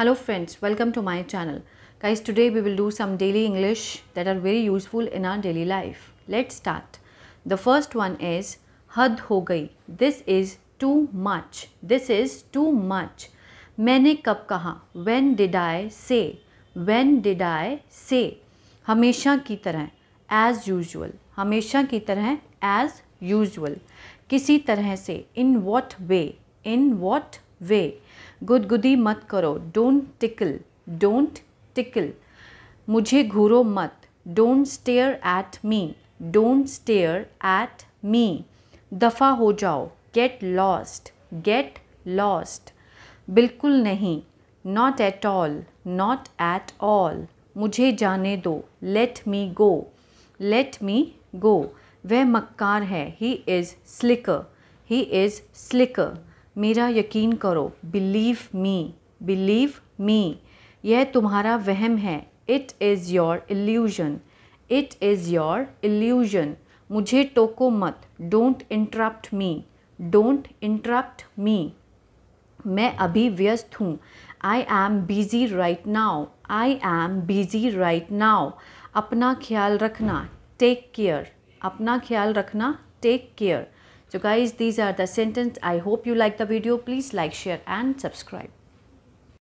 hello friends welcome to my channel guys today we will do some daily english that are very useful in our daily life let's start the first one is had ho gayi this is too much this is too much maine kab kaha when did i say when did i say हमेशा की तरह as usual हमेशा की तरह as usual किसी तरह से in what way in what way गुदगुदी मत करो डोंट टिकल डोंट टिकल मुझे घूरो मत don't stare at me don't stare at me दफ़ा हो जाओ गेट लॉस्ट गेट लॉस्ट बिल्कुल नहीं not at all not at all मुझे जाने दो let me go let me गो वह मक्कार है he is slicker he is slicker मेरा यकीन करो बिलीव मी बिलीव मी यह तुम्हारा वहम है it is your illusion it is your illusion मुझे टोको मत don't interrupt me don't interrupt me मैं अभी व्यस्त हूँ I am busy right now I am busy right now अपना ख्याल रखना टेक केयर अपना ख्याल रखना take care So guys, these are the sentence. I hope you like the video. Please like, share and subscribe.